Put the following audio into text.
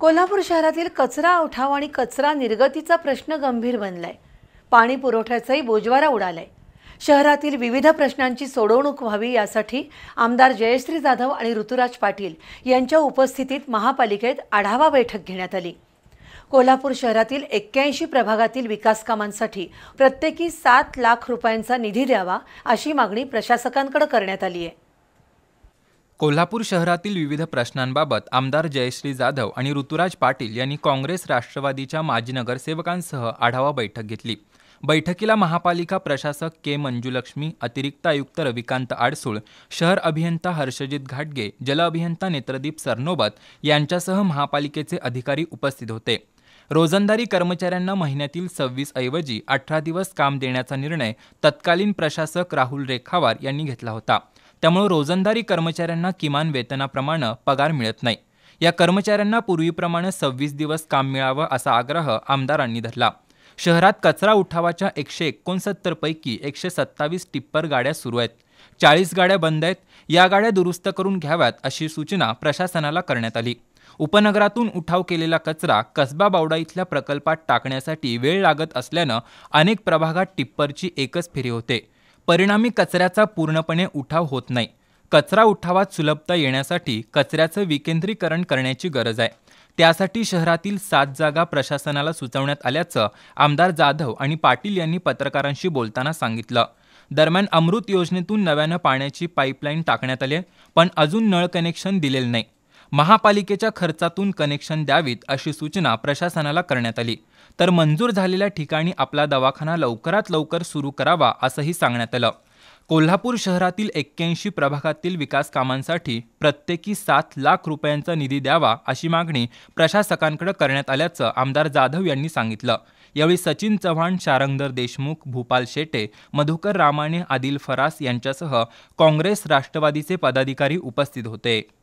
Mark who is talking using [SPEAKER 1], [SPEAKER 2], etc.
[SPEAKER 1] कोल्हापूर शहरातील कचरा उठाव आणि कचरा निर्गतीचा प्रश्न गंभीर बनलाय पाणी पुरवठ्याचाही बोजवारा उडालाय शहरातील विविध प्रश्नांची सोडवणूक व्हावी यासाठी आमदार जयश्री जाधव आणि ऋतुराज पाटील यांच्या उपस्थितीत महापालिकेत आढावा बैठक घेण्यात आली कोल्हापूर शहरातील एक्क्याऐंशी प्रभागातील विकासकामांसाठी प्रत्येकी सात लाख रुपयांचा निधी द्यावा अशी मागणी प्रशासकांकडे करण्यात आली आहे
[SPEAKER 2] कोल्हापूर शहरातील विविध प्रश्नांबाबत आमदार जयश्री जाधव आणि ऋतुराज पाटील यांनी काँग्रेस राष्ट्रवादीच्या माजी नगरसेवकांसह आढावा बैठक घेतली बैठकीला महापालिका प्रशासक के मंजुलक्ष्मी अतिरिक्त आयुक्त रविकांत आडसूळ शहर अभियंता हर्षजित घाटगे जल अभियंता नेत्रदीप सरनोबत यांच्यासह महापालिकेचे अधिकारी उपस्थित होते रोजंदारी कर्मचाऱ्यांना महिन्यातील सव्वीस ऐवजी अठरा दिवस काम देण्याचा निर्णय तत्कालीन प्रशासक राहुल रेखावार यांनी घेतला होता त्यामुळे रोजंदारी कर्मचाऱ्यांना किमान वेतनाप्रमाणे पगार मिळत नाही या कर्मचाऱ्यांना पूर्वीप्रमाणे सव्वीस दिवस काम मिळावं असा आग्रह आमदारांनी धरला शहरात कचरा उठावाच्या एकशे एकोणसत्तरपैकी एकशे सत्तावीस टिप्पर गाड्या सुरू आहेत चाळीस गाड्या बंद आहेत या गाड्या दुरुस्त करून घ्याव्यात अशी सूचना प्रशासनाला करण्यात आली उपनगरातून उठाव केलेला कचरा कसबा बावडा इथल्या प्रकल्पात टाकण्यासाठी वेळ लागत असल्यानं अनेक प्रभागात टिप्परची एकच फेरी होते परिणामी कचऱ्याचा पूर्णपणे उठाव होत नाही कचरा उठावात सुलभता येण्यासाठी कचऱ्याचं विकेंद्रीकरण करण्याची गरज आहे त्यासाठी शहरातील सात जागा प्रशासनाला सुचवण्यात आल्याचं आमदार जाधव आणि पाटील यांनी पत्रकारांशी बोलताना सांगितलं दरम्यान अमृत योजनेतून नव्यानं पाण्याची पाईपलाईन टाकण्यात आली पण अजून नळ कनेक्शन दिलेलं नाही महापालिकेच्या खर्चातून कनेक्शन द्यावीत अशी सूचना प्रशासनाला करण्यात आली तर मंजूर झालेल्या ठिकाणी आपला दवाखाना लवकरात लवकर सुरू करावा असंही सांगण्यात आलं कोल्हापूर शहरातील एक्क्याऐंशी प्रभागातील विकास कामांसाठी प्रत्येकी सात लाख रुपयांचा निधी द्यावा अशी मागणी प्रशासकांकडे करण्यात आल्याचं आमदार जाधव यांनी सांगितलं यावेळी सचिन चव्हाण शारंगधर देशमुख भूपाल शेटे मधुकर रामाने आदिल फरास यांच्यासह काँग्रेस राष्ट्रवादीचे पदाधिकारी उपस्थित होते